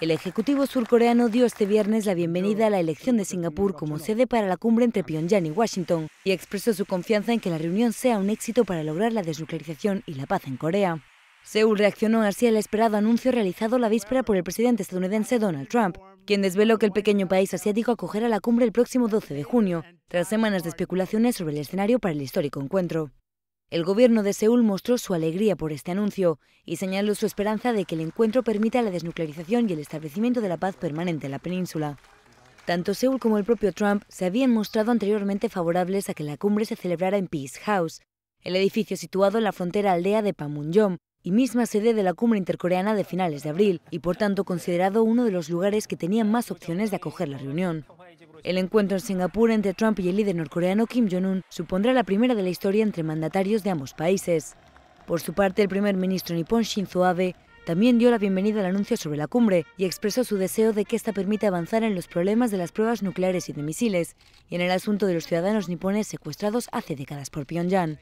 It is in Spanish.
El Ejecutivo surcoreano dio este viernes la bienvenida a la elección de Singapur como sede para la cumbre entre Pyongyang y Washington y expresó su confianza en que la reunión sea un éxito para lograr la desnuclearización y la paz en Corea. Seúl reaccionó así al esperado anuncio realizado la víspera por el presidente estadounidense Donald Trump, quien desveló que el pequeño país asiático acogerá la cumbre el próximo 12 de junio, tras semanas de especulaciones sobre el escenario para el histórico encuentro. El gobierno de Seúl mostró su alegría por este anuncio y señaló su esperanza de que el encuentro permita la desnuclearización y el establecimiento de la paz permanente en la península. Tanto Seúl como el propio Trump se habían mostrado anteriormente favorables a que la cumbre se celebrara en Peace House, el edificio situado en la frontera aldea de Panmunjom y misma sede de la cumbre intercoreana de finales de abril, y por tanto considerado uno de los lugares que tenían más opciones de acoger la reunión. El encuentro en Singapur entre Trump y el líder norcoreano Kim Jong-un supondrá la primera de la historia entre mandatarios de ambos países. Por su parte, el primer ministro nipón Shinzo Abe también dio la bienvenida al anuncio sobre la cumbre y expresó su deseo de que esta permita avanzar en los problemas de las pruebas nucleares y de misiles y en el asunto de los ciudadanos nipones secuestrados hace décadas por Pyongyang.